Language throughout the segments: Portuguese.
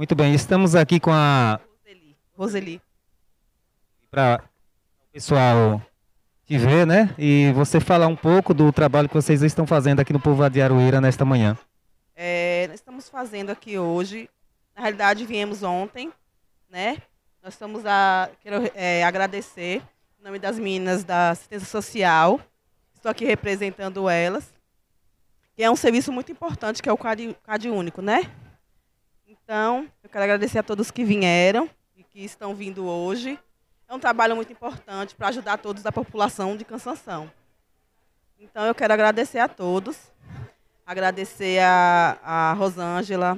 Muito bem, estamos aqui com a. Roseli. Roseli. Para o pessoal te ver, né? E você falar um pouco do trabalho que vocês estão fazendo aqui no Povoado de Aroeira nesta manhã. É, nós estamos fazendo aqui hoje. Na realidade, viemos ontem, né? Nós estamos a. Quero é, agradecer em nome das meninas da assistência social. Estou aqui representando elas. E é um serviço muito importante que é o CAD, CAD único, né? Então, eu quero agradecer a todos que vieram e que estão vindo hoje. É um trabalho muito importante para ajudar todos a população de Cansanção. Então, eu quero agradecer a todos. Agradecer a, a Rosângela,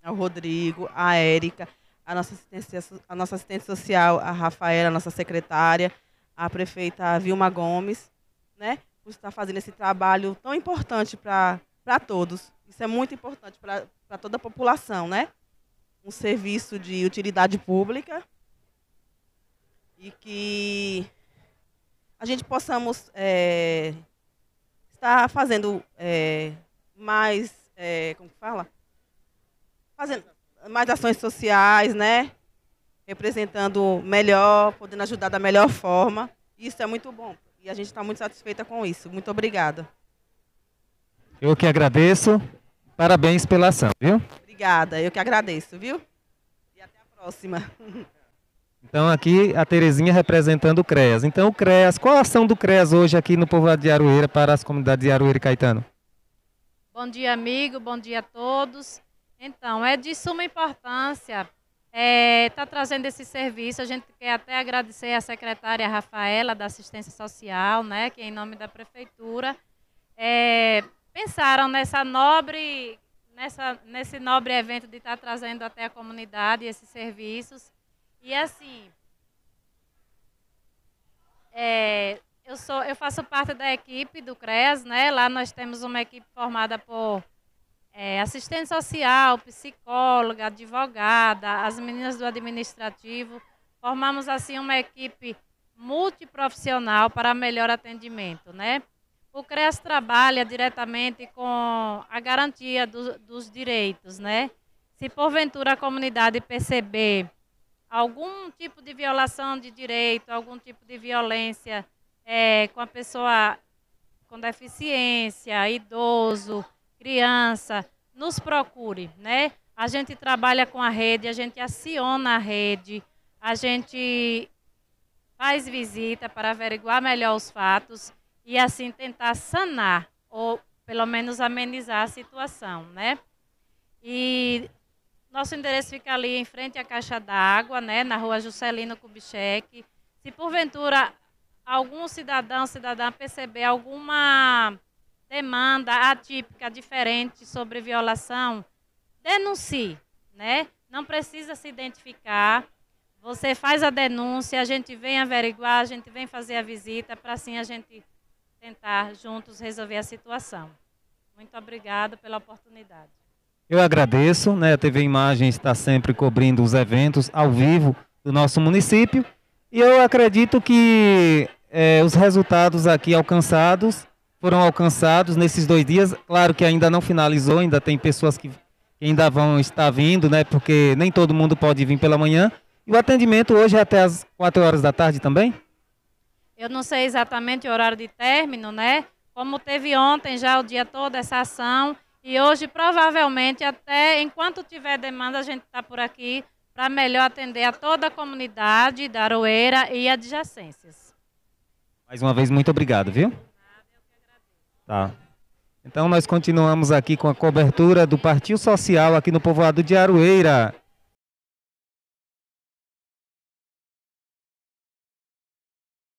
ao Rodrigo, à Érica, a nossa, assistência, nossa assistente social, a Rafaela, a nossa secretária, a prefeita Vilma Gomes, né, por estar fazendo esse trabalho tão importante para todos. Isso é muito importante para toda a população, né? um serviço de utilidade pública e que a gente possamos é, estar fazendo é, mais, é, como que fala? Fazendo mais ações sociais, né? Representando melhor, podendo ajudar da melhor forma. Isso é muito bom. E a gente está muito satisfeita com isso. Muito obrigada. Eu que agradeço. Parabéns pela ação, viu? Obrigada, eu que agradeço, viu? E até a próxima. Então aqui a Terezinha representando o CREAS. Então o CREAS, qual a ação do CREAS hoje aqui no povoado de Arueira para as comunidades de Arueira e Caetano? Bom dia, amigo, bom dia a todos. Então, é de suma importância estar é, tá trazendo esse serviço. A gente quer até agradecer à secretária Rafaela da Assistência Social, né, que em nome da Prefeitura é, pensaram nessa nobre nessa, nesse nobre evento de estar trazendo até a comunidade esses serviços. E assim, é, eu, sou, eu faço parte da equipe do CRES, né? Lá nós temos uma equipe formada por é, assistente social, psicóloga, advogada, as meninas do administrativo. Formamos assim uma equipe multiprofissional para melhor atendimento, né? O CREAS trabalha diretamente com a garantia do, dos direitos, né? Se porventura a comunidade perceber algum tipo de violação de direito, algum tipo de violência é, com a pessoa com deficiência, idoso, criança, nos procure, né? A gente trabalha com a rede, a gente aciona a rede, a gente faz visita para averiguar melhor os fatos e assim tentar sanar ou pelo menos amenizar a situação, né? E nosso endereço fica ali em frente à caixa d'água, né, na Rua Juscelino Kubitschek. Se porventura algum cidadão, cidadã perceber alguma demanda atípica, diferente sobre violação, denuncie, né? Não precisa se identificar. Você faz a denúncia, a gente vem averiguar, a gente vem fazer a visita para assim a gente tentar juntos resolver a situação. Muito obrigada pela oportunidade. Eu agradeço, né? A TV Imagens está sempre cobrindo os eventos ao vivo do nosso município e eu acredito que é, os resultados aqui alcançados foram alcançados nesses dois dias. Claro que ainda não finalizou, ainda tem pessoas que ainda vão estar vindo, né? Porque nem todo mundo pode vir pela manhã. E o atendimento hoje é até as 4 horas da tarde também? Eu não sei exatamente o horário de término, né? Como teve ontem já o dia todo essa ação e hoje provavelmente até enquanto tiver demanda a gente está por aqui para melhor atender a toda a comunidade da Aroeira e adjacências. Mais uma vez muito obrigado, viu? Tá. Então nós continuamos aqui com a cobertura do Partido Social aqui no povoado de Aroeira.